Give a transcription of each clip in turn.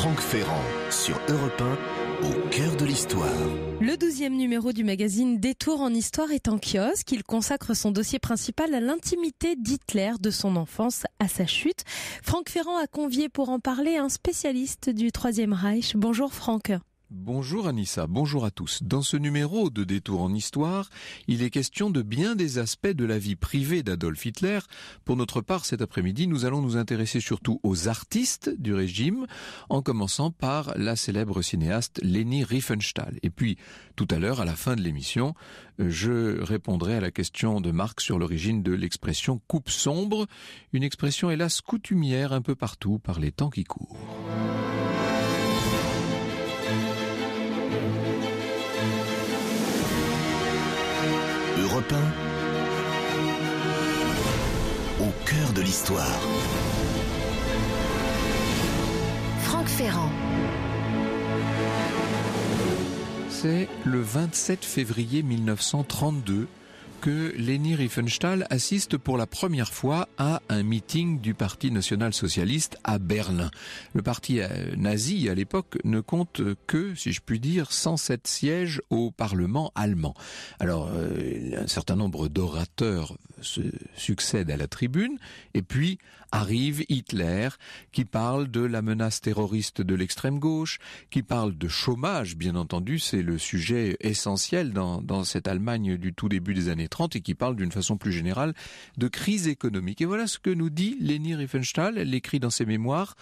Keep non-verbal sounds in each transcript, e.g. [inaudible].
Franck Ferrand sur Europe 1, au cœur de l'histoire. Le douzième numéro du magazine Détour en histoire est en kiosque. Il consacre son dossier principal à l'intimité d'Hitler de son enfance à sa chute. Franck Ferrand a convié pour en parler un spécialiste du Troisième Reich. Bonjour Franck. Bonjour Anissa, bonjour à tous. Dans ce numéro de Détour en Histoire, il est question de bien des aspects de la vie privée d'Adolf Hitler. Pour notre part, cet après-midi, nous allons nous intéresser surtout aux artistes du régime, en commençant par la célèbre cinéaste Leni Riefenstahl. Et puis, tout à l'heure, à la fin de l'émission, je répondrai à la question de Marc sur l'origine de l'expression coupe sombre, une expression hélas coutumière un peu partout par les temps qui courent. Europe au cœur de l'histoire. Franck Ferrand. C'est le 27 février 1932 que Leni Riefenstahl assiste pour la première fois à un meeting du Parti national-socialiste à Berlin. Le parti euh, nazi à l'époque ne compte que, si je puis dire, 107 sièges au Parlement allemand. Alors, euh, un certain nombre d'orateurs se succèdent à la tribune, et puis arrive Hitler qui parle de la menace terroriste de l'extrême gauche, qui parle de chômage, bien entendu, c'est le sujet essentiel dans, dans cette Allemagne du tout début des années et qui parle d'une façon plus générale de crise économique. Et voilà ce que nous dit Leni Riefenstahl, elle l'écrit dans ses mémoires.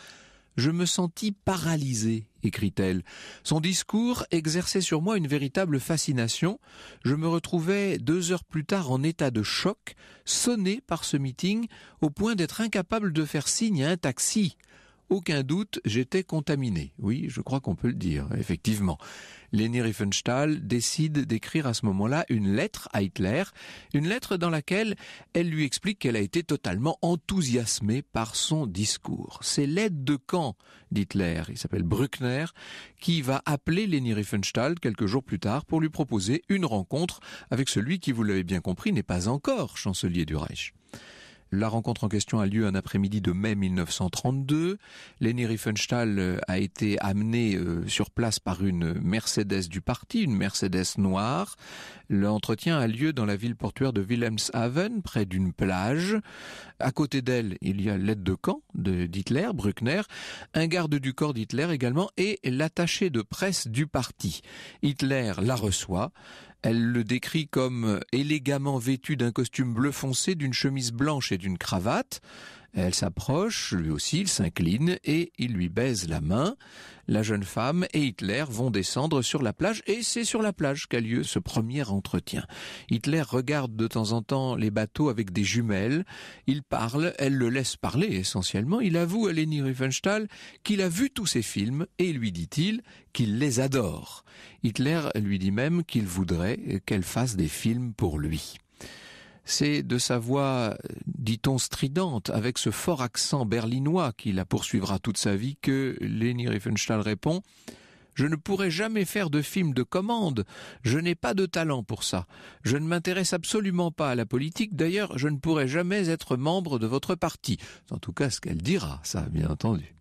Je me sentis paralysée, écrit-elle. Son discours exerçait sur moi une véritable fascination. Je me retrouvais deux heures plus tard en état de choc, sonné par ce meeting, au point d'être incapable de faire signe à un taxi aucun doute, j'étais contaminé. Oui, je crois qu'on peut le dire, effectivement. Leni Riefenstahl décide d'écrire à ce moment-là une lettre à Hitler, une lettre dans laquelle elle lui explique qu'elle a été totalement enthousiasmée par son discours. C'est l'aide de camp d'Hitler, il s'appelle Bruckner, qui va appeler Leni Riefenstahl quelques jours plus tard pour lui proposer une rencontre avec celui qui, vous l'avez bien compris, n'est pas encore chancelier du Reich. La rencontre en question a lieu un après-midi de mai 1932. Leni Riefenstahl euh, a été amenée euh, sur place par une Mercedes du parti, une Mercedes noire. L'entretien a lieu dans la ville portuaire de Wilhelmshaven, près d'une plage. À côté d'elle, il y a l'aide de camp d'Hitler, Bruckner, un garde du corps d'Hitler également et l'attaché de presse du parti. Hitler la reçoit. Elle le décrit comme euh, élégamment vêtu d'un costume bleu foncé, d'une chemise blanche et d'une cravate. Elle s'approche, lui aussi, il s'incline et il lui baise la main. La jeune femme et Hitler vont descendre sur la plage et c'est sur la plage qu'a lieu ce premier entretien. Hitler regarde de temps en temps les bateaux avec des jumelles. Il parle, elle le laisse parler essentiellement. Il avoue à Leni Riefenstahl qu'il a vu tous ses films et lui dit-il qu'il les adore. Hitler lui dit même qu'il voudrait qu'elle fasse des films pour lui c'est de sa voix, dit-on, stridente, avec ce fort accent berlinois qui la poursuivra toute sa vie, que Leni Riefenstahl répond je ne pourrai jamais faire de film de commande. Je n'ai pas de talent pour ça. Je ne m'intéresse absolument pas à la politique. D'ailleurs, je ne pourrai jamais être membre de votre parti. En tout cas, ce qu'elle dira, ça, bien entendu.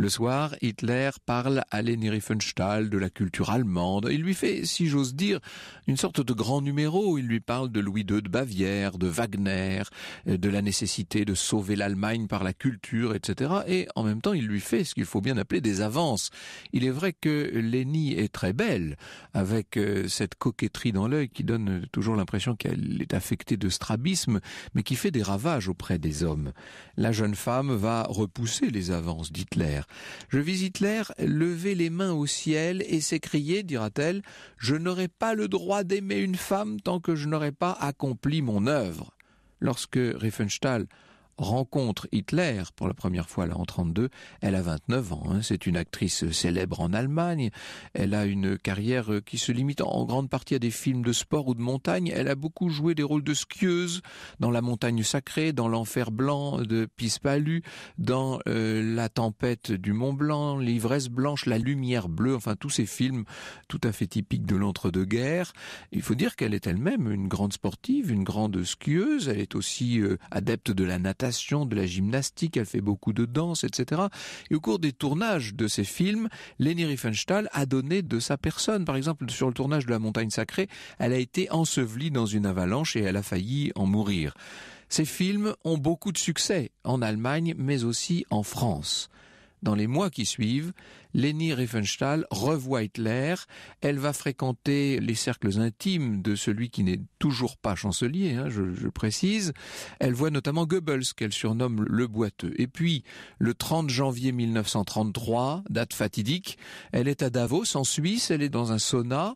Le soir, Hitler parle à Leni Riefenstahl de la culture allemande. Il lui fait, si j'ose dire, une sorte de grand numéro. Il lui parle de Louis II de Bavière, de Wagner, euh, de la nécessité de sauver l'Allemagne par la culture, etc. Et en même temps, il lui fait ce qu'il faut bien appeler des avances. Il est vrai que Leni est très belle, avec euh, cette coquetterie dans l'œil qui donne toujours l'impression qu'elle est affectée de strabisme, mais qui fait des ravages auprès des hommes. La jeune femme va repousser les avances d'Hitler. Je vis Hitler lever les mains au ciel et s'écrier, dira-t-elle, je n'aurai pas le droit d'aimer une femme tant que je n'aurai pas accompli mon œuvre. Lorsque rencontre Hitler pour la première fois là en 32. Elle a 29 ans. Hein. C'est une actrice célèbre en Allemagne. Elle a une carrière euh, qui se limite en grande partie à des films de sport ou de montagne. Elle a beaucoup joué des rôles de skieuse dans La Montagne Sacrée, dans L'Enfer Blanc de Pispalu, dans euh, La Tempête du Mont Blanc, L'ivresse blanche, La Lumière bleue. Enfin tous ces films tout à fait typiques de l'entre-deux-guerres. Il faut dire qu'elle est elle-même une grande sportive, une grande skieuse. Elle est aussi euh, adepte de la natation de la gymnastique, elle fait beaucoup de danse, etc. Et au cours des tournages de ces films, Leni Riefenstahl a donné de sa personne. Par exemple, sur le tournage de La Montagne Sacrée, elle a été ensevelie dans une avalanche et elle a failli en mourir. Ces films ont beaucoup de succès en Allemagne, mais aussi en France. Dans les mois qui suivent, Leni Riefenstahl revoit Hitler, elle va fréquenter les cercles intimes de celui qui n'est toujours pas chancelier, hein, je, précise, elle voit notamment Goebbels qu'elle surnomme le boiteux. Et puis, le 30 janvier 1933, date fatidique, elle est à Davos en Suisse, elle est dans un sauna,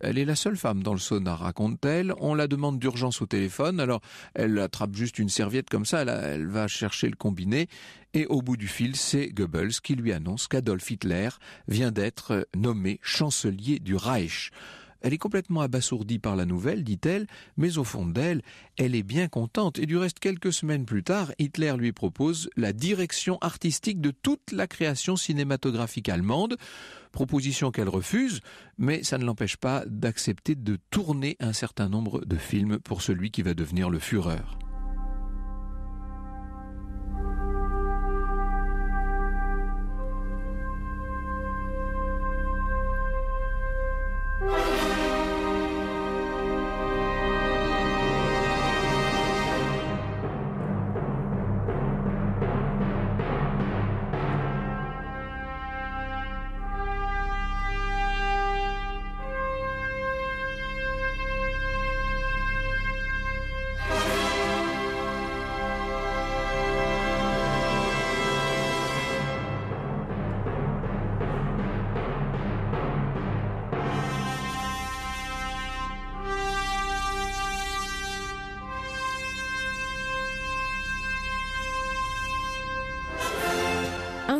elle est la seule femme dans le sauna, raconte-t-elle, on la demande d'urgence au téléphone, alors elle attrape juste une serviette comme ça, elle, elle va chercher le combiné, et au bout du fil, c'est Goebbels qui lui annonce qu'Adolf Hitler vient d'être nommé chancelier du Reich. Elle est complètement abasourdie par la nouvelle, dit-elle, mais au fond d'elle, elle est bien contente. Et du reste, quelques semaines plus tard, Hitler lui propose la direction artistique de toute la création cinématographique allemande, proposition qu'elle refuse, mais ça ne l'empêche pas d'accepter de tourner un certain nombre de films pour celui qui va devenir le Führer.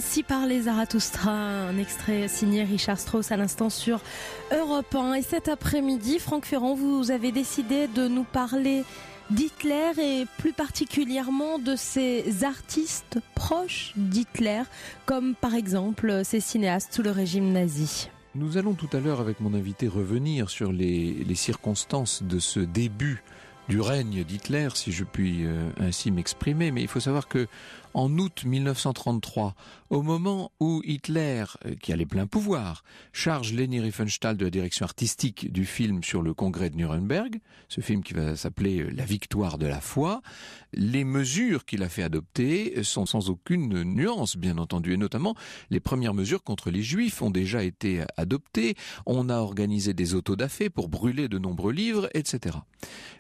Si par les un extrait signé Richard Strauss à l'instant sur Europe 1. Et cet après-midi, Franck Ferrand, vous avez décidé de nous parler d'Hitler et plus particulièrement de ses artistes proches d'Hitler, comme par exemple ces cinéastes sous le régime nazi. Nous allons tout à l'heure avec mon invité revenir sur les, les circonstances de ce début du règne d'Hitler, si je puis euh, ainsi m'exprimer, mais il faut savoir que en août 1933, au moment où Hitler, euh, qui a les pleins pouvoirs, charge Leni Riefenstahl de la direction artistique du film sur le congrès de Nuremberg, ce film qui va s'appeler euh, La victoire de la foi, les mesures qu'il a fait adopter euh, sont sans aucune nuance, bien entendu, et notamment les premières mesures contre les juifs ont déjà été adoptées, on a organisé des autodafés pour brûler de nombreux livres, etc.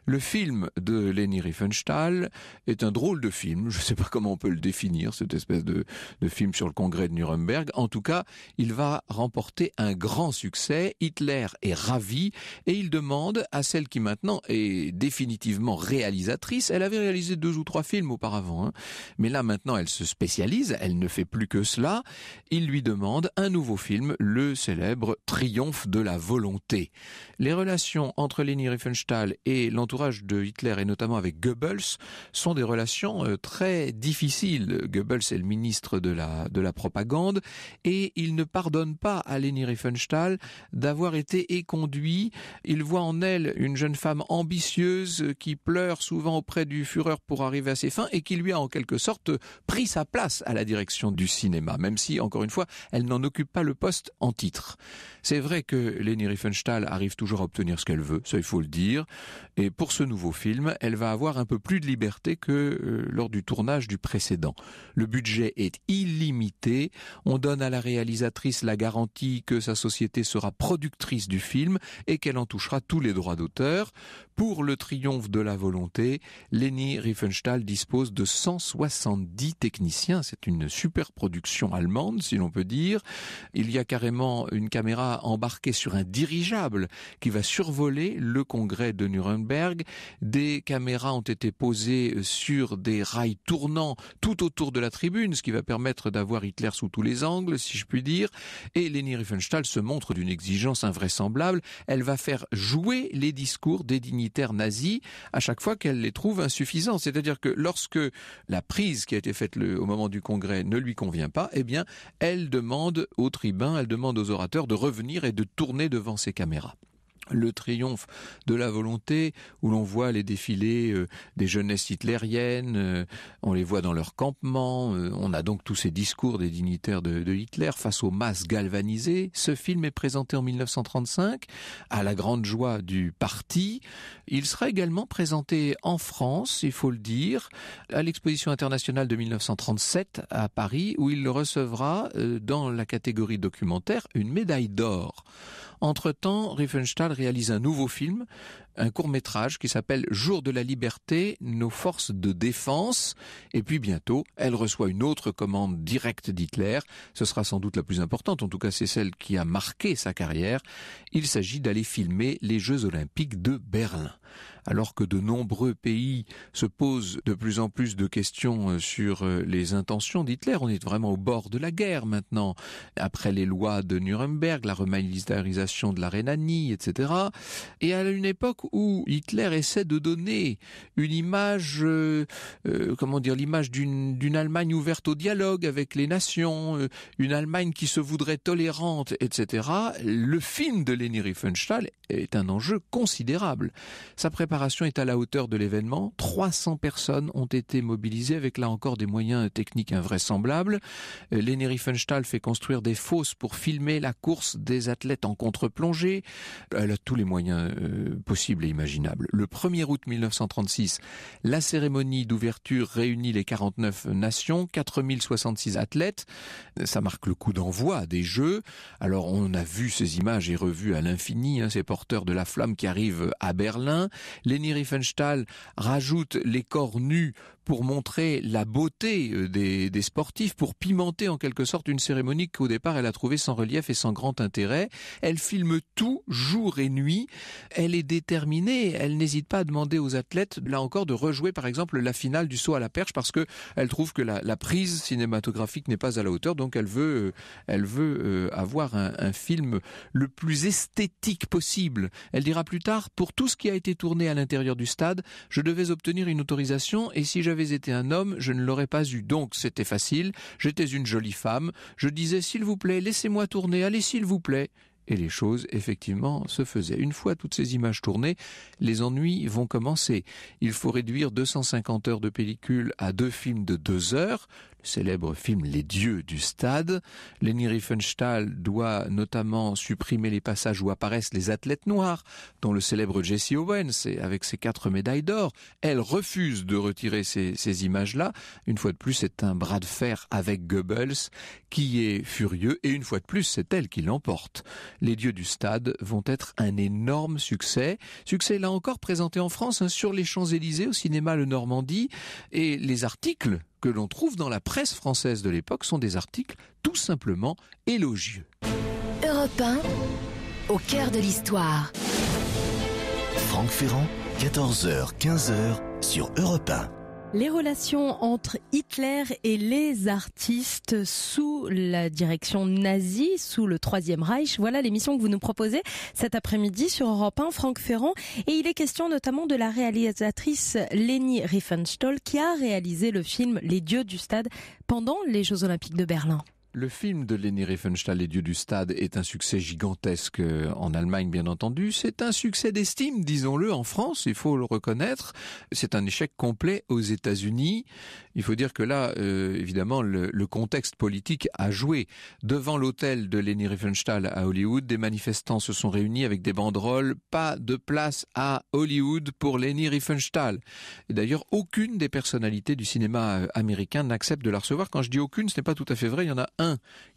Le film de Leni Riefenstahl est un drôle de film, je ne sais pas comment on peut le définir, cette espèce de, film sur le congrès de Nuremberg. En tout cas, il va remporter un grand succès. Hitler est ravi et il demande à celle qui maintenant est définitivement réalisatrice. Elle avait réalisé deux ou trois films auparavant, hein. mais là maintenant elle se spécialise, elle ne fait plus que cela. Il lui demande un nouveau film, le célèbre Triomphe de la volonté. Les relations entre Leni Riefenstahl et l'entourage de Hitler et notamment avec Goebbels sont des relations euh, très difficiles. Goebbels est le ministre de la de la propagande, et il ne pardonne pas à Leni Riefenstahl d'avoir été éconduit. Il voit en elle une jeune femme ambitieuse qui pleure souvent auprès du Führer pour arriver à ses fins et qui lui a en quelque sorte pris sa place à la direction du cinéma, même si, encore une fois, elle n'en occupe pas le poste en titre. C'est vrai que Leni Riefenstahl arrive toujours à obtenir ce qu'elle veut, ça il faut le dire, et pour ce nouveau film, elle va avoir un peu plus de liberté que euh, lors du tournage du précédent. Le budget est illimité on donne à la réalisatrice la garantie que sa société sera productrice du film et qu'elle en touchera tous les droits d'auteur. Pour le triomphe de la volonté, Leni Riefenstahl dispose de 170 techniciens. C'est une super production allemande, si l'on peut dire. Il y a carrément une caméra embarquée sur un dirigeable qui va survoler le congrès de Nuremberg. Des caméras ont été posées sur des rails tournants tout autour de la tribune, ce qui va permettre d'avoir voir Hitler sous tous les angles, si je puis dire, et Leni Riefenstahl se montre d'une exigence invraisemblable. Elle va faire jouer les discours des dignitaires nazis à chaque fois qu'elle les trouve insuffisants. C'est-à-dire que lorsque la prise qui a été faite au moment du congrès ne lui convient pas, eh bien, elle demande aux tribuns, elle demande aux orateurs de revenir et de tourner devant ses caméras le triomphe de la volonté, où l'on voit les défilés euh, des jeunesses hitlériennes, euh, on les voit dans leur campement, euh, on a donc tous ces discours des dignitaires de, de, Hitler face aux masses galvanisées. Ce film est présenté en 1935 à la grande joie du parti. Il sera également présenté en France, il faut le dire, à l'exposition internationale de 1937 à Paris, où il recevra dans la catégorie documentaire une médaille d'or. Entre-temps, Riefenstahl réalise un nouveau film, un court-métrage qui s'appelle Jour de la liberté, nos forces de défense. Et puis bientôt, elle reçoit une autre commande directe d'Hitler. Ce sera sans doute la plus importante, en tout cas c'est celle qui a marqué sa carrière. Il s'agit d'aller filmer les Jeux olympiques de Berlin alors que de nombreux pays se posent de plus en plus de questions euh, sur euh, les intentions d'Hitler. On est vraiment au bord de la guerre maintenant. Après les lois de Nuremberg, la remilitarisation de la Rhénanie, etc. Et à une époque où Hitler essaie de donner une image, euh, comment dire, l'image d'une, Allemagne ouverte au dialogue avec les nations, une Allemagne qui se voudrait tolérante, etc. Le film de Leni Riefenstahl est un enjeu considérable. Ça prépare la préparation est à la hauteur de l'événement. 300 personnes ont été mobilisées avec là encore des moyens techniques invraisemblables. Euh, Leni Riefenstahl fait construire des fosses pour filmer la course des athlètes en contre-plongée. Elle a tous les moyens euh, possibles et imaginables. Le 1er août 1936, la cérémonie d'ouverture réunit les 49 nations, 4066 athlètes. Ça marque le coup d'envoi des Jeux. Alors on a vu ces images et revues à l'infini, hein, ces porteurs de la flamme qui arrivent à Berlin. Leni Riefenstahl rajoute les corps nus pour montrer la beauté euh, des, sportifs, pour pimenter en quelque sorte une cérémonie qu'au départ elle a trouvée sans relief et sans grand intérêt. Elle filme tout, jour et nuit. Elle est déterminée. Elle n'hésite pas à demander aux athlètes, là encore, de rejouer par exemple la finale du saut à la perche parce que elle trouve que la, prise cinématographique n'est pas à la hauteur. Donc elle veut, euh, elle veut euh, avoir un, un film le plus esthétique possible. Elle dira plus tard, pour tout ce qui a été tourné à l'intérieur du stade, je devais obtenir une autorisation et si je j'avais été un homme, je ne l'aurais pas eu, donc c'était facile, j'étais une jolie femme, je disais s'il vous plaît, laissez-moi tourner, allez s'il vous plaît. Et les choses, effectivement, se faisaient. Une fois toutes ces images tournées, les ennuis vont commencer. Il faut réduire 250 heures de pellicule à deux films de deux heures célèbre film Les Dieux du Stade. Leni Riefenstahl doit notamment supprimer les passages où apparaissent les athlètes noirs, dont le célèbre Jesse Owens, avec ses quatre médailles d'or. Elle refuse de retirer ces, images-là. Une fois de plus, c'est un bras de fer avec Goebbels qui est furieux et une fois de plus, c'est elle qui l'emporte. Les Dieux du Stade vont être un énorme succès. Succès là encore présenté en France hein, sur les Champs-Élysées au cinéma Le Normandie et les articles que l'on trouve dans la presse française de l'époque sont des articles tout simplement élogieux. Europe au cœur de l'histoire. Franck Ferrand, 14h, 15h sur Europe 1. Les relations entre Hitler et les artistes sous la direction nazie, sous le Troisième Reich, voilà l'émission que vous nous proposez cet après-midi sur Europe 1, Franck Ferrand. Et il est question notamment de la réalisatrice Leni Riefenstahl qui a réalisé le film Les Dieux du Stade pendant les Jeux Olympiques de Berlin. Le film de Leni Riefenstahl, Les Dieux du Stade, est un succès gigantesque euh, en Allemagne, bien entendu. C'est un succès d'estime, disons-le, en France, il faut le reconnaître. C'est un échec complet aux États-Unis. Il faut dire que là, euh, évidemment, le, contexte politique a joué. Devant l'hôtel de Leni Riefenstahl à Hollywood, des manifestants se sont réunis avec des banderoles « Pas de place à Hollywood pour Leni Riefenstahl ». d'ailleurs, aucune des personnalités du cinéma euh, américain n'accepte de la recevoir. Quand je dis aucune, ce n'est pas tout à fait vrai. Il y en a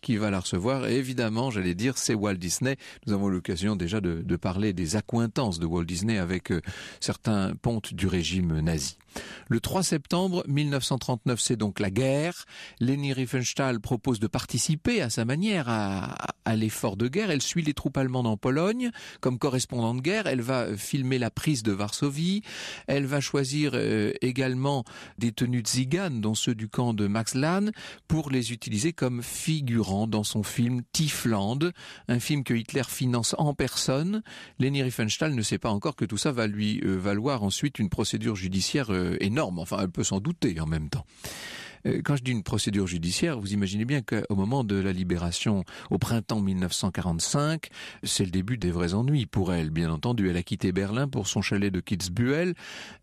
qui va la recevoir. évidemment, j'allais dire, c'est Walt Disney. Nous avons l'occasion déjà de, de, parler des accointances de Walt Disney avec euh, certains pontes du régime nazi. Le 3 septembre 1939, c'est donc la guerre. Leni Riefenstahl propose de participer à sa manière à, l'effort de guerre. Elle suit les troupes allemandes en Pologne comme correspondante de guerre. Elle va euh, filmer la prise de Varsovie. Elle va choisir euh, également des tenues de Zigan, dont ceux du camp de Max Lahn, pour les utiliser comme figurants dans son film Tiefland, un film que Hitler finance en personne. Leni Riefenstahl ne sait pas encore que tout ça va lui euh, valoir ensuite une procédure judiciaire euh, énorme. Enfin, elle peut s'en douter en même temps. Euh, quand je dis une procédure judiciaire, vous imaginez bien qu'au moment de la libération, au printemps 1945, c'est le début des vrais ennuis pour elle, bien entendu. Elle a quitté Berlin pour son chalet de Kitzbühel.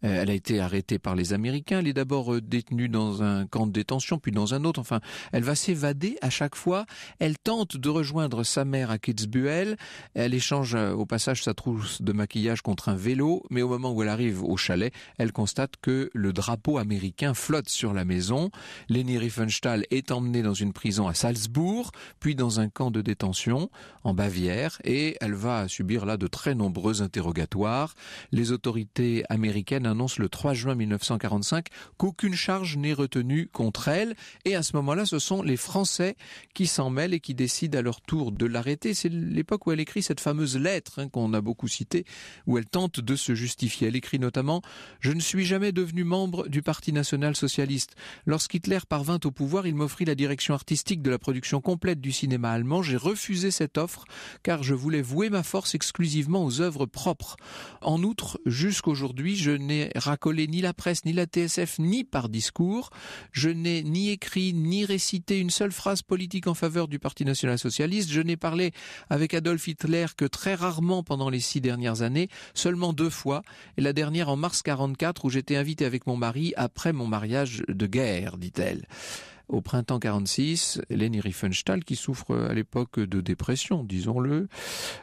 Euh, elle a été arrêtée par les Américains. Elle est d'abord euh, détenue dans un camp de détention, puis dans un autre. Enfin, elle va s'évader à chaque fois. Elle tente de rejoindre sa mère à Kitzbühel. Elle échange au passage sa trousse de maquillage contre un vélo, mais au moment où elle arrive au chalet, elle constate que le drapeau américain flotte sur la maison. Leni Riefenstahl est emmenée dans une prison à Salzbourg, puis dans un camp de détention en Bavière, et elle va subir là de très nombreux interrogatoires. Les autorités américaines annoncent le 3 juin 1945 qu'aucune charge n'est retenue contre elle, et à ce moment-là, ce sont les Français qui s'en mêlent et qui décident à leur tour de l'arrêter. C'est l'époque où elle écrit cette fameuse lettre hein, qu'on a beaucoup citée, où elle tente de se justifier. Elle écrit notamment « Je ne suis jamais devenu membre du Parti national socialiste. Hitler parvint au pouvoir, il m'offrit la direction artistique de la production complète du cinéma allemand. J'ai refusé cette offre car je voulais vouer ma force exclusivement aux œuvres propres. En outre, jusqu'aujourd'hui, je n'ai racolé ni la presse, ni la TSF, ni par discours. Je n'ai ni écrit, ni récité une seule phrase politique en faveur du Parti national-socialiste. Je n'ai parlé avec Adolf Hitler que très rarement pendant les six dernières années, seulement deux fois, et la dernière en mars 44 où j'étais invité avec mon mari après mon mariage de guerre dit-elle. Au printemps 46, Leni Riefenstahl, qui souffre à l'époque de dépression, disons-le,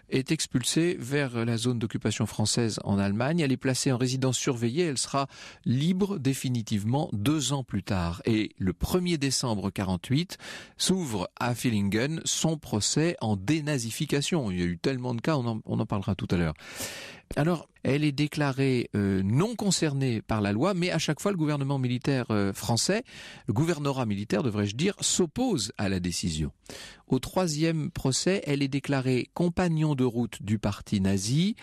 est expulsée vers la zone d'occupation française en Allemagne. Elle est placée en résidence surveillée. Elle sera libre définitivement deux ans plus tard. Et le 1er décembre 48 s'ouvre à Fillingen son procès en dénazification. Il y a eu tellement de cas, on en, parlera tout à l'heure. Alors, elle est déclarée euh, non concernée par la loi, mais à chaque fois, le gouvernement militaire euh, français, le militaire, devrais-je dire, s'oppose à la décision. Au troisième procès, elle est déclarée compagnon de route du parti nazi.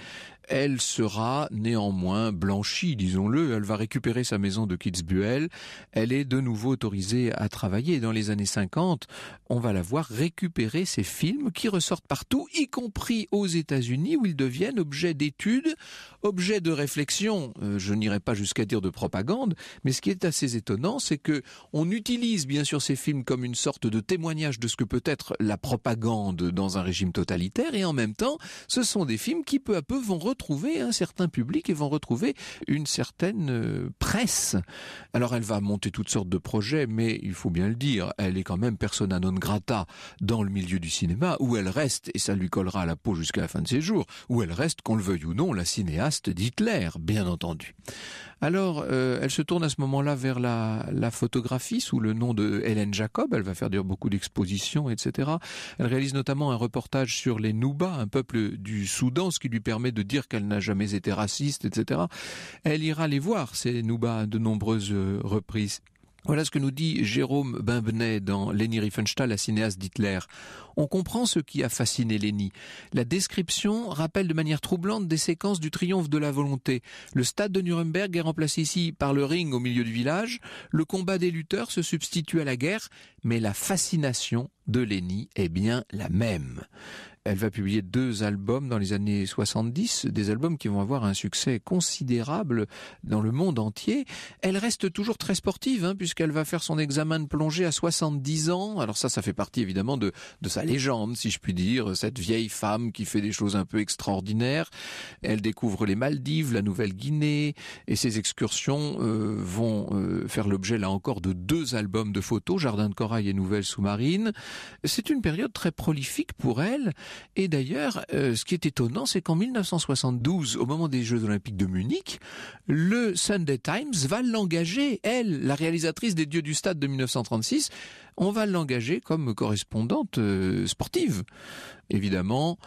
Elle sera néanmoins blanchie, disons-le. Elle va récupérer sa maison de Kitzbühel. Elle est de nouveau autorisée à travailler. Dans les années 50, on va la voir récupérer ses films qui ressortent partout, y compris aux États-Unis, où ils deviennent objets d'études, objets de réflexion. Euh, je n'irai pas jusqu'à dire de propagande, mais ce qui est assez étonnant, c'est que on utilise bien sûr ces films comme une sorte de témoignage de ce que peut être la propagande dans un régime totalitaire et en même temps, ce sont des films qui peu à peu vont retrouver un certain public et vont retrouver une certaine euh, presse. Alors elle va monter toutes sortes de projets, mais il faut bien le dire, elle est quand même persona non grata dans le milieu du cinéma où elle reste, et ça lui collera à la peau jusqu'à la fin de ses jours, où elle reste, qu'on le veuille ou non, la cinéaste d'Hitler, bien entendu. Alors, euh, elle se tourne à ce moment-là vers la, photographie sous le nom de Hélène Jacob. Elle va faire dire beaucoup d'expositions, etc. Elle réalise notamment un reportage sur les Nouba, un peuple du Soudan, ce qui lui permet de dire qu'elle n'a jamais été raciste, etc. Elle ira les voir, ces Nouba, de nombreuses reprises. Voilà ce que nous dit Jérôme Bimbenet dans Leni Riefenstahl, la cinéaste d'Hitler. On comprend ce qui a fasciné Leni. La description rappelle de manière troublante des séquences du triomphe de la volonté. Le stade de Nuremberg est remplacé ici par le ring au milieu du village. Le combat des lutteurs se substitue à la guerre, mais la fascination de Leni est bien la même. Elle va publier deux albums dans les années 70, des albums qui vont avoir un succès considérable dans le monde entier. Elle reste toujours très sportive, hein, puisqu'elle va faire son examen de plongée à 70 ans. Alors ça, ça fait partie évidemment de, de sa légende, si je puis dire, cette vieille femme qui fait des choses un peu extraordinaires. Elle découvre les Maldives, la Nouvelle-Guinée, et ses excursions euh, vont euh, faire l'objet, là encore, de deux albums de photos, Jardin de corail et Nouvelles sous-marines. C'est une période très prolifique pour elle. Et d'ailleurs, euh, ce qui est étonnant, c'est qu'en 1972, au moment des Jeux Olympiques de Munich, le Sunday Times va l'engager, elle, la réalisatrice des Dieux du Stade de 1936, on va l'engager comme correspondante euh, sportive. Évidemment,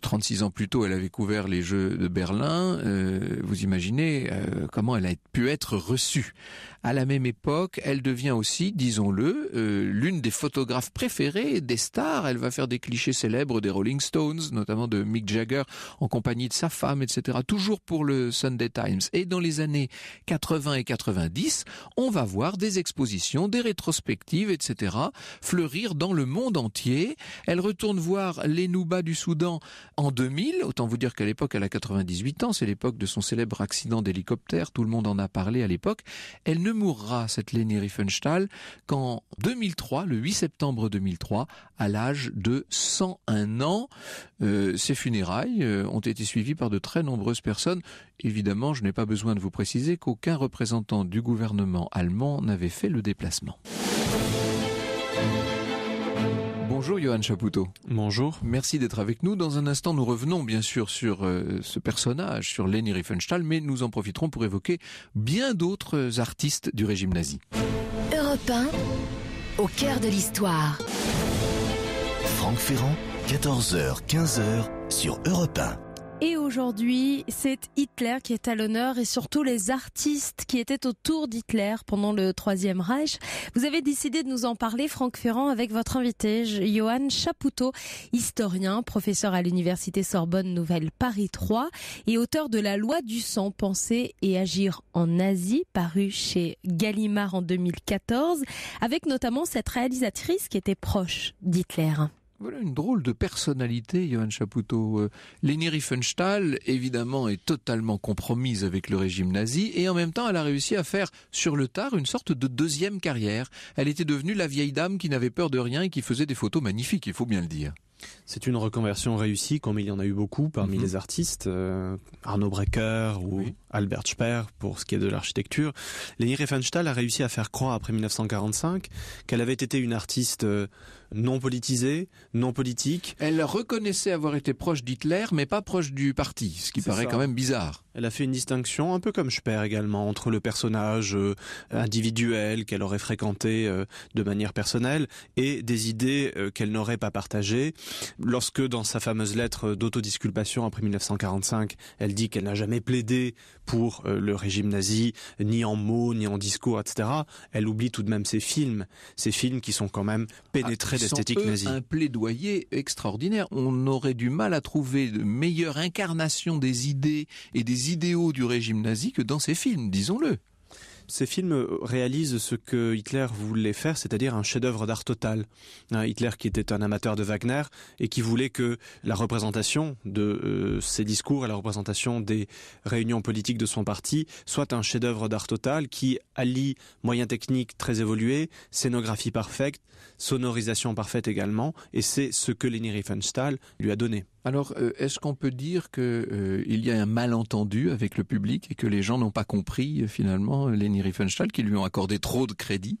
36 euh, ans plus tôt, elle avait couvert les Jeux de Berlin. Euh, vous imaginez comment elle a pu être reçue. À la même époque, elle devient aussi, disons-le, l'une des photographes préférées des stars. Elle va faire des clichés célèbres des Rolling Stones, notamment de Mick Jagger, en compagnie de sa femme, etc. Toujours pour le Sunday Times. Et dans les années 80 et 90, on va voir des expositions, des rétrospectives, etc fleurir dans le monde entier. Elle retourne voir les Nubas du Soudan en 2000. Autant vous dire qu'à l'époque, elle a 98 ans. C'est l'époque de son célèbre accident d'hélicoptère. Tout le monde en a parlé à l'époque. Elle ne mourra, cette Leni Riefenstahl, qu'en 2003, le 8 septembre 2003, à l'âge de 101 ans. Euh, ses funérailles euh, ont été suivies par de très nombreuses personnes. Évidemment, je n'ai pas besoin de vous préciser qu'aucun représentant du gouvernement allemand n'avait fait le déplacement. Bonjour Johan Chapoutot. Bonjour. Merci d'être avec nous. Dans un instant, nous revenons bien sûr sur euh, ce personnage, sur Leni Riefenstahl, mais nous en profiterons pour évoquer bien d'autres artistes du régime nazi. Europe au cœur de l'histoire. Franck Ferrand, 14h, 15h sur Europe et aujourd'hui, c'est Hitler qui est à l'honneur et surtout les artistes qui étaient autour d'Hitler pendant le Troisième Reich. Vous avez décidé de nous en parler, Franck Ferrand, avec votre invité, Johan Chapoutot, historien, professeur à l'Université Sorbonne Nouvelle Paris 3 et auteur de La loi du sang, penser et agir en Asie, paru chez Gallimard en 2014, avec notamment cette réalisatrice qui était proche d'Hitler. Voilà une drôle de personnalité, Johann Chapoutot. Euh, Leni Riefenstahl, évidemment, est totalement compromise avec le régime nazi et en même temps, elle a réussi à faire, sur le tard, une sorte de deuxième carrière. Elle était devenue la vieille dame qui n'avait peur de rien et qui faisait des photos magnifiques, il faut bien le dire. C'est une reconversion réussie, comme il y en a eu beaucoup parmi mhm. les artistes, euh, Arnaud Brecker ou Albert Speer pour ce qui est de l'architecture. Leni Riefenstahl a réussi à faire croire après 1945 qu'elle avait été une artiste euh, non politisée, non politique. Elle reconnaissait avoir été proche d'Hitler, mais pas proche du parti, ce qui paraît quand même bizarre. Elle a fait une distinction, un peu comme Schperr également, entre le personnage euh, individuel qu'elle aurait fréquenté euh, de manière personnelle et des idées euh, qu'elle n'aurait pas partagées. Lorsque, dans sa fameuse lettre d'autodisculpation après 1945, elle dit qu'elle n'a jamais plaidé pour le régime nazi, ni en mots, ni en discours, etc., elle oublie tout de même ses films, ces films qui sont quand même pénétrés ah, d'esthétique nazie. Un plaidoyer extraordinaire. On aurait du mal à trouver de meilleures incarnation des idées et des idéaux du régime nazi que dans ces films, disons-le. Ces films euh, réalisent ce que Hitler voulait faire, c'est-à-dire un chef-d'œuvre d'art total. Hein, Hitler qui était un amateur de Wagner et qui voulait que la représentation de euh, ses discours et la représentation des réunions politiques de son parti soit un chef-d'œuvre d'art total qui allie moyens techniques très évolués, scénographie parfaite, sonorisation parfaite également, et c'est ce que Leni Riefenstahl lui a donné. Alors, euh, est-ce qu'on peut dire qu'il euh, y a un malentendu avec le public et que les gens n'ont pas compris euh, finalement Leni Riefenstahl, qui lui ont accordé trop de crédit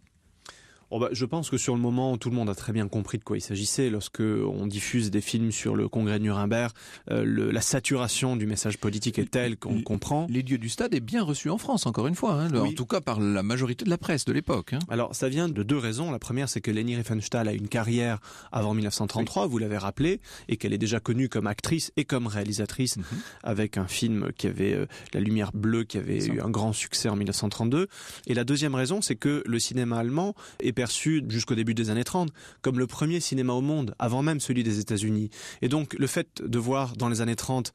Oh, bah, je pense que sur le moment, tout le monde a très bien compris de quoi il s'agissait. Lorsque on diffuse des films sur le congrès de Nuremberg, euh, la saturation du message politique est telle qu'on comprend. Les lieux du stade est bien reçu en France, encore une fois, hein, en tout cas par la majorité de la presse de l'époque. Hein. Alors, ça vient de deux raisons. La première, c'est que Leni Riefenstahl a une carrière avant 1933, vous l'avez rappelé, et qu'elle est déjà connue comme actrice et comme réalisatrice, mhm. avec un film qui avait euh, La Lumière Bleue, qui avait eu un grand succès en 1932. Et la deuxième raison, c'est que le cinéma allemand est perçu jusqu'au début des années 30 comme le premier cinéma au monde, avant même celui des États-Unis. Et donc le fait de voir dans les années 30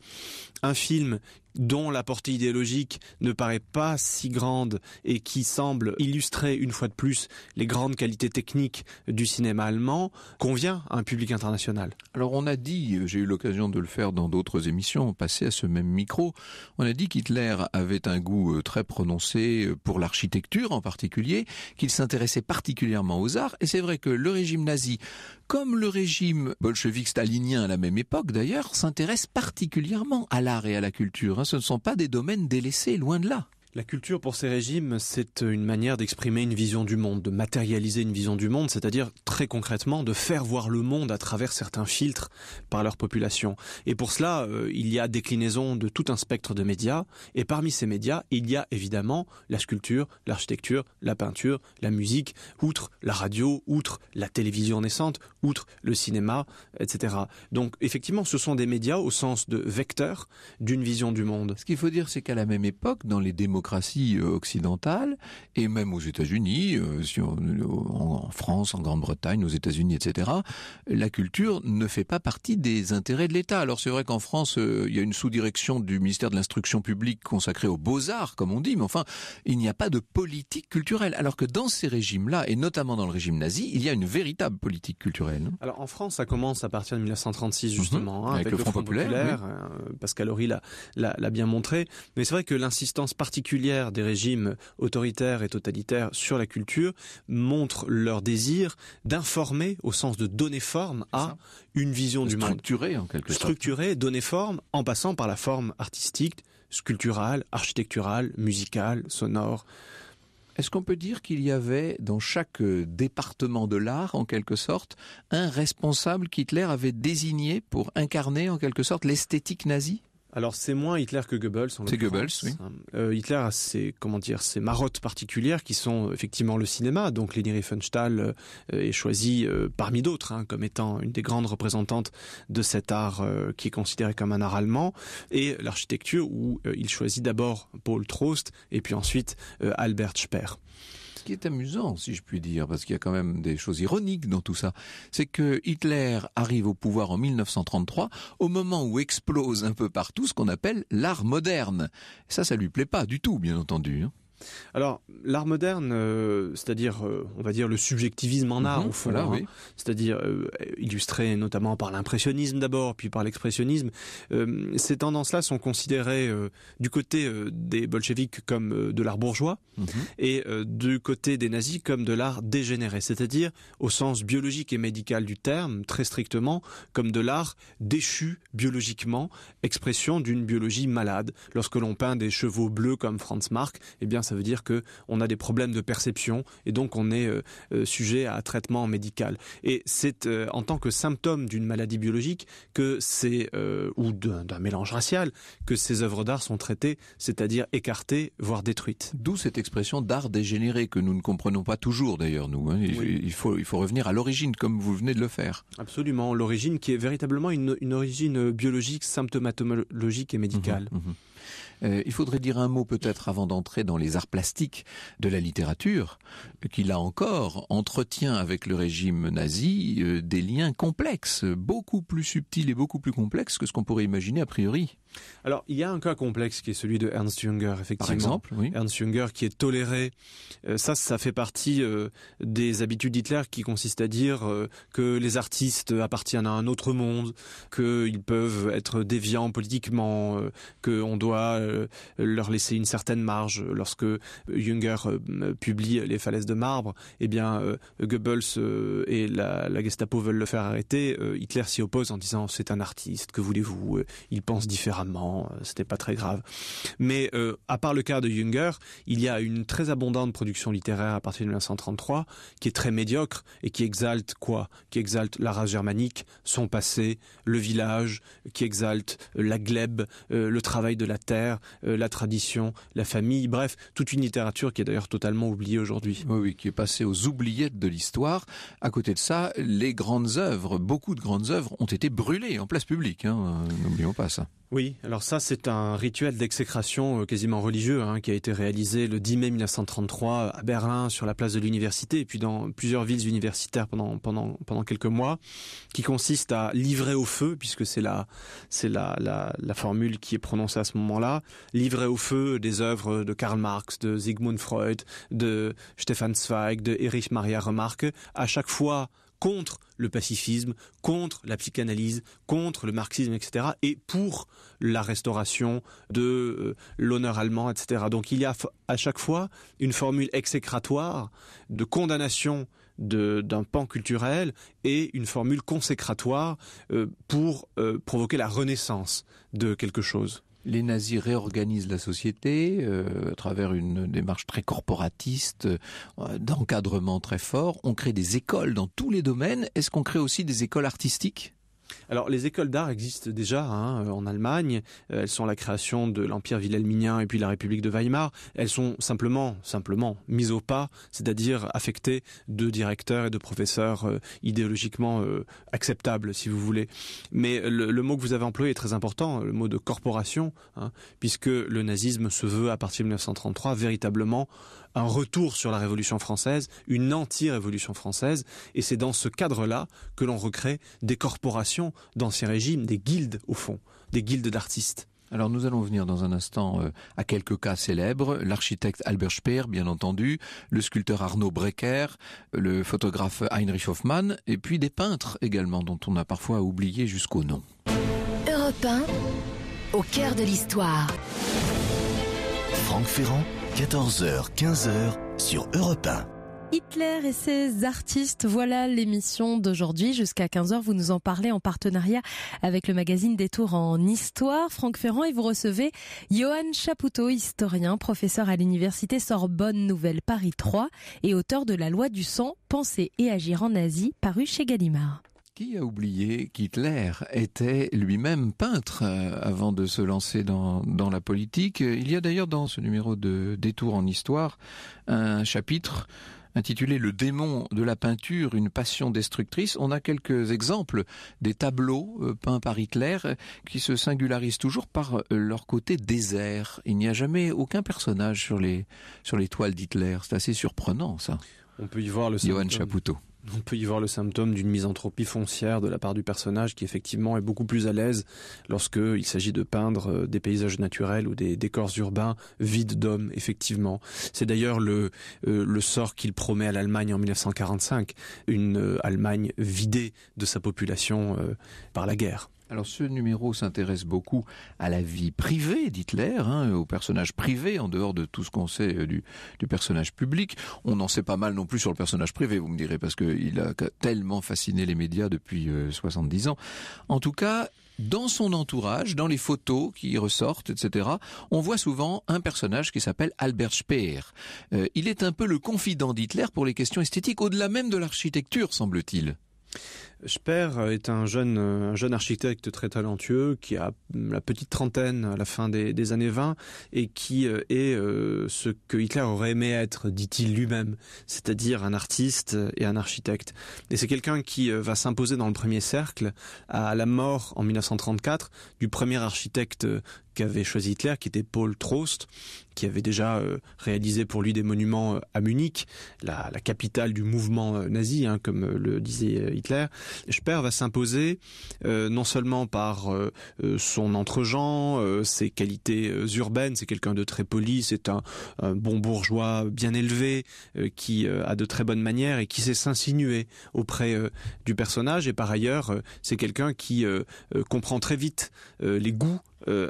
un film dont la portée idéologique ne paraît pas si grande et qui semble illustrer une fois de plus les grandes qualités techniques du cinéma allemand, convient à un public international. Alors on a dit, j'ai eu l'occasion de le faire dans d'autres émissions passées à ce même micro, on a dit qu'Hitler avait un goût euh, très prononcé euh, pour l'architecture en particulier, qu'il s'intéressait particulièrement aux arts, et c'est vrai que le régime nazi comme le régime bolchevique stalinien à la même époque d'ailleurs, s'intéresse particulièrement à l'art et à la culture. Hein. Ce ne sont pas des domaines délaissés, loin de là. La culture pour ces régimes, c'est une manière d'exprimer une vision du monde, de matérialiser une vision du monde, c'est-à-dire très concrètement de faire voir le monde à travers certains filtres par leur population. Et pour cela, euh, il y a déclinaison de tout un spectre de médias, et parmi ces médias, il y a évidemment la sculpture, l'architecture, la peinture, la musique, outre la radio, outre la télévision naissante, outre le cinéma, etc. Donc effectivement, ce sont des médias au sens de vecteurs d'une vision du monde. Ce qu'il faut dire, c'est qu'à la même époque, dans les démocraties, démocratie euh, occidentale et même aux États-Unis, euh, euh, en France, en Grande-Bretagne, aux États-Unis, etc. La culture ne fait pas partie des intérêts de l'État. Alors c'est vrai qu'en France, il y a une sous-direction du ministère de l'instruction publique consacrée aux beaux-arts, comme on dit, mais enfin, il n'y a pas de politique culturelle. Alors que dans ces régimes-là, et notamment dans le régime nazi, il y a une véritable politique culturelle. Alors en France, ça commence à partir de 1936 mhm. justement, hein, avec, le, Front, populaire, Pascal Horry l'a bien montré. Mais c'est vrai que l'insistance particulière des régimes autoritaires et totalitaires sur la culture montre leur désir d'informer au sens de donner forme à une vision du monde. Structurée en quelque sorte. Structurée, donner forme en passant par la forme artistique, sculpturale, architecturale, musicale, sonore. Est-ce qu'on peut dire qu'il y avait dans chaque euh, département de l'art, en quelque sorte, un responsable qu'Hitler avait désigné pour incarner, en quelque sorte, l'esthétique nazie alors c'est moins Hitler que Goebbels. C'est Goebbels, oui. Euh, Hitler a ses comment dire ces marottes particulières qui sont euh, effectivement le cinéma. Donc Leni Riefenstahl euh, est choisi euh, parmi d'autres hein, comme étant une des grandes représentantes de cet art qui est considéré comme un art allemand et l'architecture où il choisit d'abord Paul Trost et puis ensuite Albert Speer. Ce qui est amusant, si je puis dire, parce qu'il y a quand même des choses ironiques dans tout ça, c'est que Hitler arrive au pouvoir en 1933, au moment où explose un peu partout ce qu'on appelle l'art moderne. Ça, ça lui plaît pas du tout, bien entendu. Hein. Alors, l'art moderne, euh, c'est-à-dire, euh, on va dire, le subjectivisme en art, mhm, hein, c'est-à-dire euh, illustré notamment par l'impressionnisme d'abord, puis par l'expressionnisme, ces tendances-là sont considérées du côté des bolcheviques comme de l'art bourgeois mhm. et du côté des nazis comme de l'art dégénéré, c'est-à-dire au sens biologique et médical du terme, très strictement, comme de l'art déchu biologiquement, expression d'une biologie malade. Lorsque l'on peint des chevaux bleus comme Franz Marc, eh bien ça veut dire que on a des problèmes de perception et donc on est euh, euh, sujet à traitement médical. Et c'est euh, en tant que symptôme d'une maladie biologique que c'est ou d'un mélange racial que ces œuvres d'art sont traitées, c'est-à-dire écartées, voire détruites. D'où cette expression d'art dégénéré que nous ne comprenons pas toujours d'ailleurs nous. Hein. Il, faut il faut revenir à l'origine comme vous venez de le faire. Absolument, l'origine qui est véritablement une, une origine biologique, symptomatologique et médicale. Mmh, mmh, mmh. il faudrait dire un mot peut-être avant d'entrer dans les Plastique de la littérature, qui là encore entretient avec le régime nazi euh, des liens complexes, beaucoup plus subtils et beaucoup plus complexes que ce qu'on pourrait imaginer a priori. Alors, il y a un cas complexe qui est celui de Ernst Jünger, effectivement. Par exemple, oui. Ernst Jünger qui est toléré. Euh, ça, ça fait partie euh, des habitudes d'Hitler qui consistent à dire que les artistes appartiennent à un autre monde, qu'ils peuvent être déviants politiquement, qu'on doit leur laisser une certaine marge lorsque Jünger euh, Junger euh, publie Les falaises de marbre, eh bien euh, Goebbels et la, Gestapo veulent le faire arrêter. Hitler s'y oppose en disant c'est un artiste, que voulez-vous Il pense différemment, c'était pas très grave. Mais à part le cas de Junger, il y a une très abondante production littéraire à partir de 1933 qui est très médiocre et qui exalte quoi Qui exalte la race germanique, son passé, le village, qui exalte la glèbe, le travail de la terre, la tradition, la famille, bref, toute une littérature qui est d'ailleurs totalement oubliée aujourd'hui. Oui, qui est passée aux oubliettes de l'histoire. À côté de ça, les grandes œuvres, beaucoup de grandes œuvres ont été brûlées en place publique. Hein, euh, n'oublions pas ça. Oui, alors ça c'est un rituel d'exécration euh, quasiment religieux hein, qui a été réalisé le 10 mai 1933 à Berlin sur la place de l'université et puis dans plusieurs villes universitaires pendant pendant pendant quelques mois, qui consiste à livrer au feu puisque c'est la c'est la, la formule qui est prononcée à ce moment-là, livrer au feu des œuvres de Karl Marx, de Sigmund Freud, de Stefan Zweig, de Erich Maria Remarque à chaque fois contre le pacifisme, contre la psychanalyse, contre le marxisme, etc., et pour la restauration de euh, l'honneur allemand, etc. Donc il y a à chaque fois une formule exécratoire de condamnation d'un pan culturel et une formule consécratoire euh, pour euh, provoquer la renaissance de quelque chose les nazis réorganisent la société euh, à travers une démarche très corporatiste, euh, d'encadrement très fort. On crée des écoles dans tous les domaines. Est-ce qu'on crée aussi des écoles artistiques alors les écoles d'art existent déjà hein, euh, en Allemagne. Euh, elles sont la création de l'Empire wilhelminien et puis la République de Weimar. Elles sont simplement, simplement mises au pas, c'est-à-dire affectées de directeurs et de professeurs euh, idéologiquement acceptables, si vous voulez. Mais le, mot que vous avez employé est très important, le mot de corporation, hein, puisque le nazisme se veut à partir de 1933 véritablement un retour sur la Révolution française, une anti-Révolution française, et c'est dans ce cadre-là que l'on recrée des corporations d'anciens régimes, des guildes au fond, des guildes d'artistes. Alors nous allons venir dans un instant euh, à quelques cas célèbres, l'architecte Albert Speer bien entendu, le sculpteur Arnaud Brecker, le photographe Heinrich Hoffmann et puis des peintres également dont on a parfois oublié jusqu'au nom. Europe au cœur de l'histoire. Franck Ferrand 14h, 15h sur Europe 1. Hitler et ses artistes, voilà l'émission d'aujourd'hui. Jusqu'à 15h, vous nous en parlez en partenariat avec le magazine tours en Histoire. Franck Ferrand et vous recevez Johan Chapoutot, historien, professeur à l'université Sorbonne Nouvelle Paris 3 et auteur de La loi du sang, penser et agir en Asie, paru chez Gallimard. Qui a oublié qu'Hitler était lui-même peintre euh, avant de se lancer dans, la politique Il y a d'ailleurs dans ce numéro de Détour en histoire un chapitre intitulé Le démon de la peinture, une passion destructrice. On a quelques exemples des tableaux euh, peints par Hitler qui se singularisent toujours par euh, leur côté désert. Il n'y a jamais aucun personnage sur les, sur les toiles d'Hitler. C'est assez surprenant, ça. On peut y voir le symptôme, on peut y voir le symptôme d'une misanthropie foncière de la part du personnage qui effectivement est beaucoup plus à l'aise lorsqu'il s'agit de peindre euh, des paysages naturels ou des décors urbains vides d'hommes, effectivement. C'est d'ailleurs le, euh, sort qu'il promet à l'Allemagne en 1945, une euh, Allemagne vidée de sa population par la guerre. Alors ce numéro s'intéresse beaucoup à la vie privée d'Hitler, hein, au personnage privé, en dehors de tout ce qu'on sait euh, du, personnage public. On n'en sait pas mal non plus sur le personnage privé, vous me direz, parce qu'il a tellement fasciné les médias depuis 70 euh, ans. En tout cas, dans son entourage, dans les photos qui ressortent, etc., on voit souvent un personnage qui s'appelle Albert Speer. Euh, il est un peu le confident d'Hitler pour les questions esthétiques, au-delà même de l'architecture, semble-t-il. Sper est un jeune, architecte très talentueux qui a la petite trentaine à la fin des, années 20 et qui euh, est euh, ce que Hitler aurait aimé être, dit-il lui-même, c'est-à-dire un artiste et un architecte. Et c'est quelqu'un qui euh, va s'imposer dans le premier cercle à la mort en 1934 du premier architecte qu'avait choisi Hitler, qui était Paul Trost, qui avait déjà réalisé pour lui des monuments à Munich, la, capitale du mouvement nazi, hein, comme le disait Hitler. Speer va s'imposer euh, non seulement par euh, euh, son entre ses qualités urbaines, c'est quelqu'un de très poli, c'est un, un, bon bourgeois bien élevé qui a de très bonnes manières et qui sait s'insinuer auprès du personnage et par ailleurs c'est quelqu'un qui comprend très vite les goûts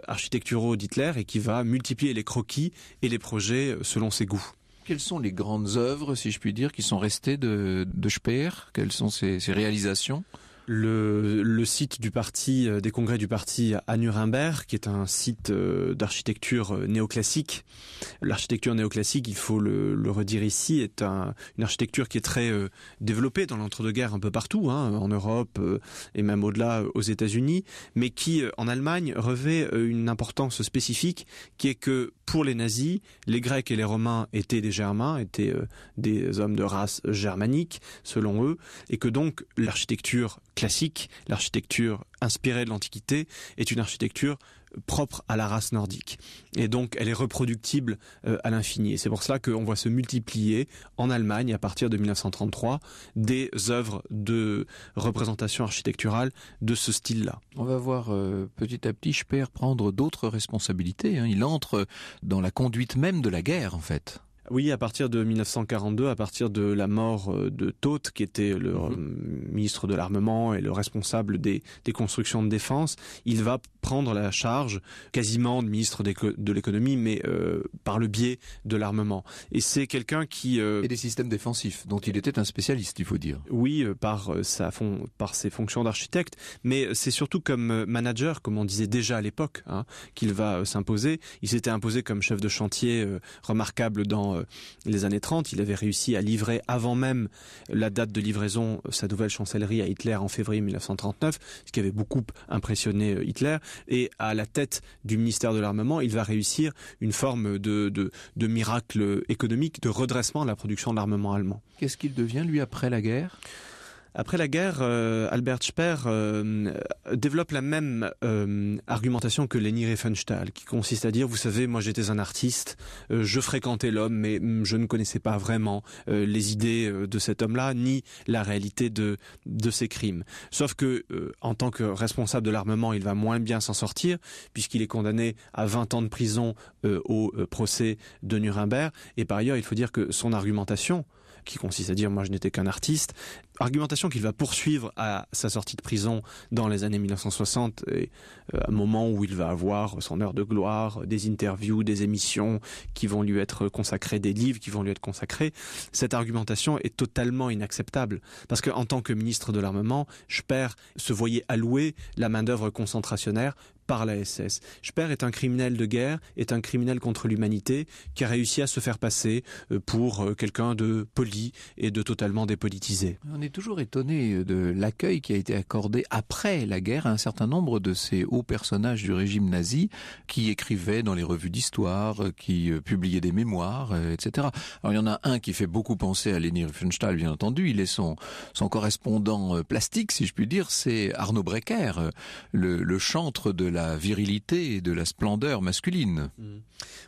architecturaux d'Hitler et qui va multiplier les croquis et les projets selon ses goûts. Quelles sont les grandes œuvres, si je puis dire, qui sont restées de, de Speer Quelles sont ses, réalisations le, site du parti, euh, des congrès du parti à Nuremberg, qui est un site euh, d'architecture euh, néoclassique. L'architecture néoclassique, il faut le, redire ici, est une architecture qui est très développée dans l'entre-deux-guerres un peu partout, hein, en Europe et même au-delà aux États-Unis, mais qui en Allemagne revêt une importance spécifique, qui est que pour les nazis, les Grecs et les Romains étaient des Germains, étaient euh, des hommes de race germanique, selon eux, et que donc l'architecture classique, l'architecture inspirée de l'Antiquité, est une architecture propre à la race nordique. Et donc, elle est reproductible euh, à l'infini. Et c'est pour cela qu'on voit se multiplier en Allemagne, à partir de 1933, des œuvres de représentation architecturale de ce style-là. On va voir euh, petit à petit Speer prendre d'autres responsabilités. Hein. Il entre dans la conduite même de la guerre, en fait. Oui, à partir de 1942, à partir de la mort euh, de Toth, qui était le mhm. euh, ministre de l'armement et le responsable des, constructions de défense, il va prendre la charge quasiment de ministre de l'économie, mais euh, par le biais de l'armement. Et c'est quelqu'un qui... et des systèmes défensifs, dont il était un spécialiste, il faut dire. Oui, par, sa par ses fonctions d'architecte, mais c'est surtout comme manager, comme on disait déjà à l'époque, hein, qu'il va s'imposer. Il s'était imposé comme chef de chantier remarquable dans euh, les années 30. Il avait réussi à livrer avant même la date de livraison euh, sa nouvelle chancellerie à Hitler en février 1939, ce qui avait beaucoup impressionné euh, Hitler. Et à la tête du ministère de l'armement, il va réussir une forme de, de miracle économique, de redressement de la production de l'armement allemand. Qu'est-ce qu'il devient, lui, après la guerre après la guerre, euh, Albert Speer euh, développe la même euh, argumentation que Leni Riefenstahl, qui consiste à dire, vous savez, moi j'étais un artiste, je fréquentais l'homme, mais mm, je ne connaissais pas vraiment les idées de cet homme-là, ni la réalité de, de ses crimes. Sauf que, en tant que responsable de l'armement, il va moins bien s'en sortir, puisqu'il est condamné à 20 ans de prison au procès de Nuremberg. Et par ailleurs, il faut dire que son argumentation, qui consiste à dire moi je n'étais qu'un artiste, argumentation qu'il va poursuivre à sa sortie de prison dans les années 1960, et, euh, un moment où il va avoir son heure de gloire, des interviews, des émissions qui vont lui être consacrées, des livres qui vont lui être consacrés, cette argumentation est totalement inacceptable. Parce que en tant que ministre de l'armement, Sperr se voyait allouer la main-d'œuvre concentrationnaire par la SS. Sperr est un criminel de guerre, est un criminel contre l'humanité qui a réussi à se faire passer euh, pour euh, quelqu'un de poli et de totalement dépolitisé toujours étonné euh, de l'accueil qui a été accordé après la guerre à un certain nombre de ces hauts personnages du régime nazi qui écrivaient dans les revues d'histoire, euh, qui euh, publiaient des mémoires, etc. Alors il y en a un qui fait beaucoup penser à Leni Riefenstahl, bien entendu. Il est son, son correspondant plastique, si je puis dire. C'est Arnaud Brecker, le, chantre de la virilité et de la splendeur masculine. Mm.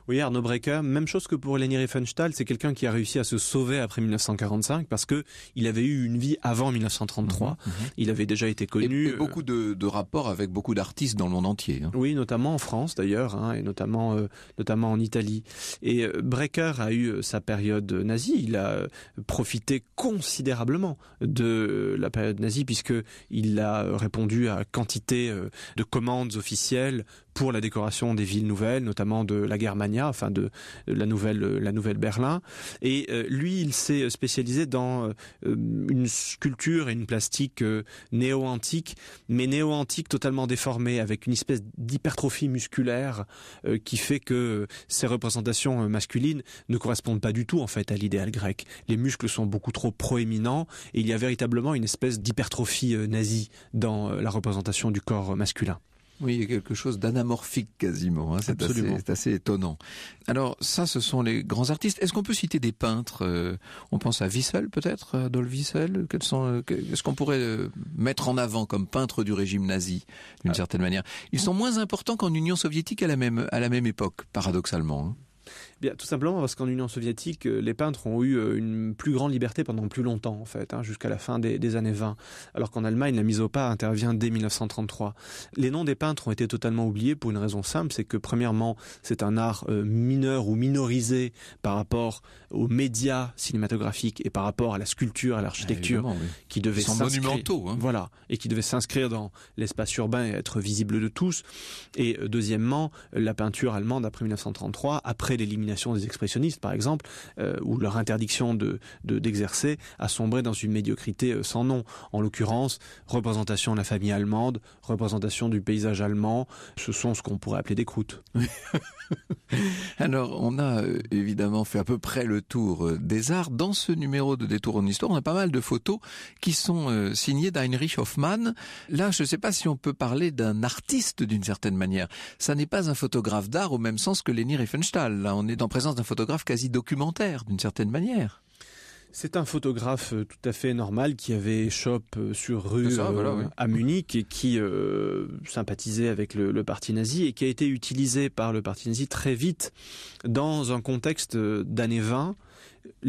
Oui, Arnaud Brecker, même chose que pour Leni Riefenstahl, c'est quelqu'un qui a réussi à se sauver après 1945 parce que il avait eu une vie avant 1933. Mhm. Mhm. Il avait déjà été connu. Et, euh, beaucoup de, rapports avec beaucoup d'artistes dans le monde entier. Hein. Oui, notamment en France d'ailleurs, hein, et notamment euh, notamment en Italie. Et euh, Brecker a eu sa période nazie. Il a profité considérablement de la période nazie puisque il a répondu à quantité de commandes officielles pour la décoration des villes nouvelles, notamment de la Germania, enfin de la nouvelle, euh, la nouvelle Berlin. Et euh, lui, il s'est euh, spécialisé dans une sculpture et une plastique néo-antique, mais néo-antique totalement déformée, avec une espèce d'hypertrophie musculaire qui fait que ces représentations masculines ne correspondent pas du tout en fait à l'idéal grec. Les muscles sont beaucoup trop proéminents et il y a véritablement une espèce d'hypertrophie nazie dans la représentation du corps masculin. Oui, il y a quelque chose d'anamorphique quasiment. Hein. C'est assez, assez, étonnant. Alors ça, ce sont les grands artistes. Est-ce qu'on peut citer des peintres euh, On pense à Wiesel peut-être, Adolf Wiesel. Qu'est-ce euh, qu'on pourrait euh, mettre en avant comme peintre du régime nazi, d'une ah. certaine manière Ils sont moins importants qu'en Union soviétique à la même, à la même époque, paradoxalement. Hein. Bien, tout simplement parce qu'en Union soviétique, euh, les peintres ont eu euh, une plus grande liberté pendant plus longtemps, en fait, hein, jusqu'à la fin des, années 20, alors qu'en Allemagne, la mise au pas intervient dès 1933. Les noms des peintres ont été totalement oubliés pour une raison simple, c'est que premièrement, c'est un art euh, mineur ou minorisé par rapport aux médias cinématographiques et par rapport à la sculpture, à l'architecture, qui devait s'inscrire, monumentaux, hein. voilà, et qui devait s'inscrire dans l'espace urbain et être visible de tous. Et deuxièmement, la peinture allemande après 1933, après l'élimination des expressionnistes, par exemple, euh, ou leur interdiction de d'exercer, a sombré dans une médiocrité euh, sans nom. En l'occurrence, représentation de la famille allemande, représentation du paysage allemand, ce sont ce qu'on pourrait appeler des croûtes. [laughs] Alors, on a euh, évidemment fait à peu près le tour des arts. Dans ce numéro de Détour en Histoire, on a pas mal de photos qui sont signées d'Heinrich Hoffmann. Là, je ne sais pas si on peut parler d'un artiste d'une certaine manière. Ça n'est pas un photographe d'art au même sens que Leni Riefenstahl. Là, on est en présence d'un photographe quasi documentaire, d'une certaine manière. C'est un photographe euh, tout à fait normal qui avait shop euh, sur rue euh, à Munich et qui sympathisait avec le, parti nazi et qui a été utilisé par le parti nazi très vite dans un contexte d'années 20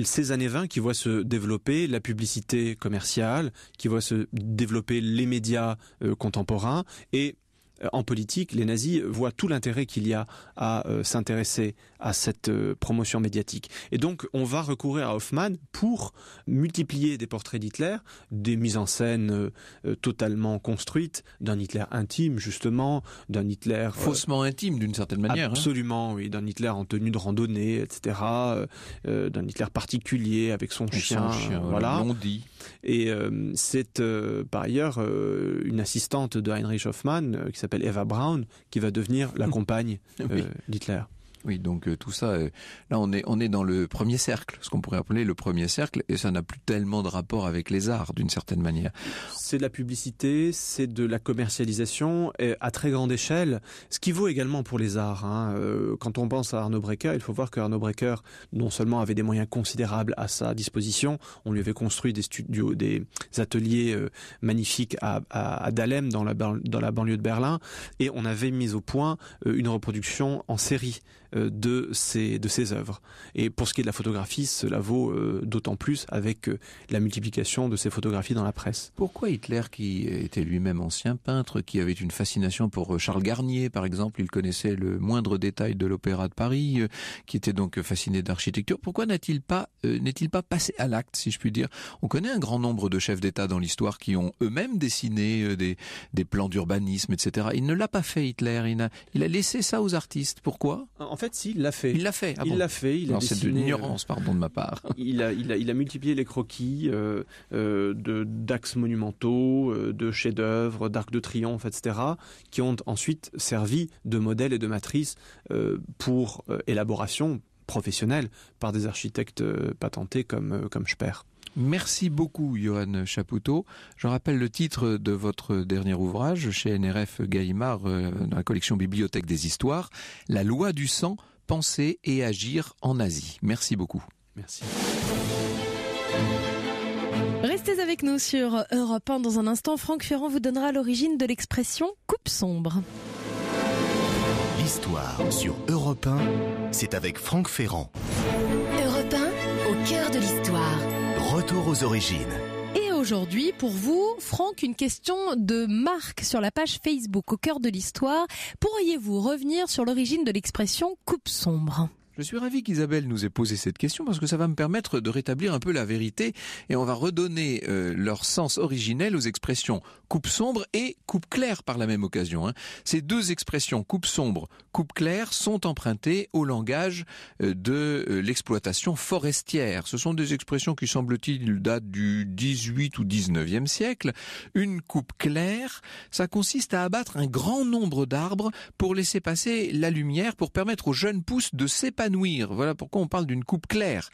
ces années 20 qui voient se développer la publicité commerciale, qui voient se développer les médias contemporains et euh, en politique, les nazis voient tout l'intérêt qu'il y a à euh, s'intéresser à cette euh, promotion médiatique. Et donc, on va recourir à Hoffman pour multiplier des portraits d'Hitler, des mises en scène totalement construites, d'un Hitler intime, justement, d'un Hitler... Faussement intime, d'une certaine manière. Hein. Absolument, oui, d'un Hitler en tenue de randonnée, etc., d'un Hitler particulier, avec son, chien, chien, voilà. Et euh, c'est euh, par ailleurs euh, une assistante de Heinrich Hoffmann qui s'appelle Eva Braun qui va devenir la mmh. compagne d'Hitler. Oui, donc euh, tout ça, euh, là on est on est dans le premier cercle, ce qu'on pourrait appeler le premier cercle, et ça n'a plus tellement de rapport avec les arts d'une certaine manière. C'est de la publicité, c'est de la commercialisation à très grande échelle, ce qui vaut également pour les arts. Hein. Euh, quand on pense à Arnaud Brecker, il faut voir que Brecker non seulement avait des moyens considérables à sa disposition, on lui avait construit des studios, des ateliers magnifiques à, à Dahlem dans la dans la banlieue de Berlin, et on avait mis au point une reproduction en série euh, de ses de ses œuvres. Et pour ce qui est de la photographie, cela vaut euh, d'autant plus avec euh, la multiplication de ces photographies dans la presse. Pourquoi Hitler, qui était lui-même ancien peintre, qui avait une fascination pour Charles Garnier, par exemple, il connaissait le moindre détail de l'Opéra de Paris, qui était donc fasciné d'architecture. Pourquoi n'a-t-il pas n'est-il pas passé à l'acte, si je puis dire On connaît un grand nombre de chefs d'État dans l'histoire qui ont eux-mêmes dessiné des, plans d'urbanisme, etc. Il ne l'a pas fait, Hitler. Il a, laissé ça aux artistes. Pourquoi fait, il l'a fait. Il l'a fait. Ah il l'a fait. non, a c'est ignorance, euh, pardon de ma part. [laughs] il, a, il, a, multiplié les croquis euh, euh, de d'axes monumentaux, de chefs-d'œuvre, d'arcs de triomphe, etc., qui ont ensuite servi de modèle et de matrice pour élaboration professionnelle par des architectes patentés comme comme Merci beaucoup, Johan Chapoutot. Je rappelle le titre de votre dernier ouvrage chez NRF Gallimard euh, dans la collection Bibliothèque des Histoires, La loi du sang, penser et agir en Asie. Merci beaucoup. Merci. Restez avec nous sur Europe 1. Dans un instant, Franck Ferrand vous donnera l'origine de l'expression coupe sombre. L'histoire sur Europe 1, c'est avec Franck Ferrand. Retour aux origines. Et aujourd'hui, pour vous, Franck, une question de Marc sur la page Facebook au cœur de l'histoire. Pourriez-vous revenir sur l'origine de l'expression coupe sombre je suis ravi qu'Isabelle nous ait posé cette question parce que ça va me permettre de rétablir un peu la vérité et on va redonner euh, leur sens originel aux expressions coupe sombre et coupe claire par la même occasion. Hein. Ces deux expressions coupe sombre, coupe claire sont empruntées au langage euh, de euh, l'exploitation forestière. Ce sont des expressions qui semble-t-il datent du 18 ou 19e siècle. Une coupe claire, ça consiste à abattre un grand nombre d'arbres pour laisser passer la lumière, pour permettre aux jeunes pousses de s'épanouir voilà pourquoi on parle d'une coupe claire.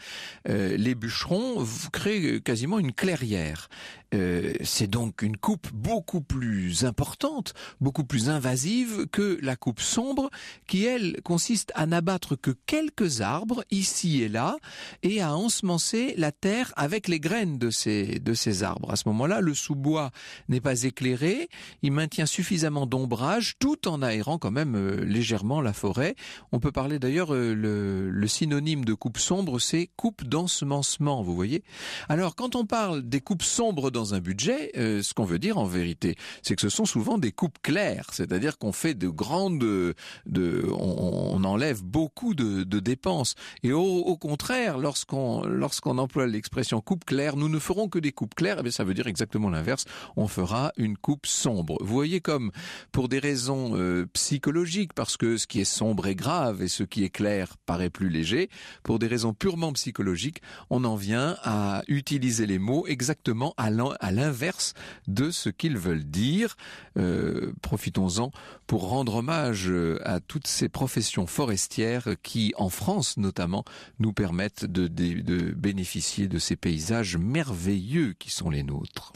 Euh, les bûcherons créent euh, quasiment une clairière. Euh, c'est donc une coupe beaucoup plus importante, beaucoup plus invasive que la coupe sombre, qui elle consiste à n'abattre que quelques arbres ici et là et à ensemencer la terre avec les graines de ces de ces arbres. À ce moment-là, le sous-bois n'est pas éclairé, il maintient suffisamment d'ombrage tout en aérant quand même légèrement la forêt. On peut parler d'ailleurs le, synonyme de coupe sombre, c'est coupe d'ensemencement, vous voyez. Alors quand on parle des coupes sombres dans un budget, euh, ce qu'on veut dire en vérité, c'est que ce sont souvent des coupes claires, c'est-à-dire qu'on fait de grandes, on, enlève beaucoup de, dépenses. Et au, contraire, lorsqu'on lorsqu'on emploie l'expression coupe claire, nous ne ferons que des coupes claires. Mais eh ça veut dire exactement l'inverse. On fera une coupe sombre. Vous voyez comme pour des raisons euh, psychologiques, parce que ce qui est sombre est grave et ce qui est clair paraît plus léger, pour des raisons purement psychologiques, on en vient à utiliser les mots exactement à l'inverse de ce qu'ils veulent dire. Euh, profitons-en pour rendre hommage euh, à toutes ces professions forestières qui, en France notamment, nous permettent de bénéficier de ces paysages merveilleux qui sont les nôtres.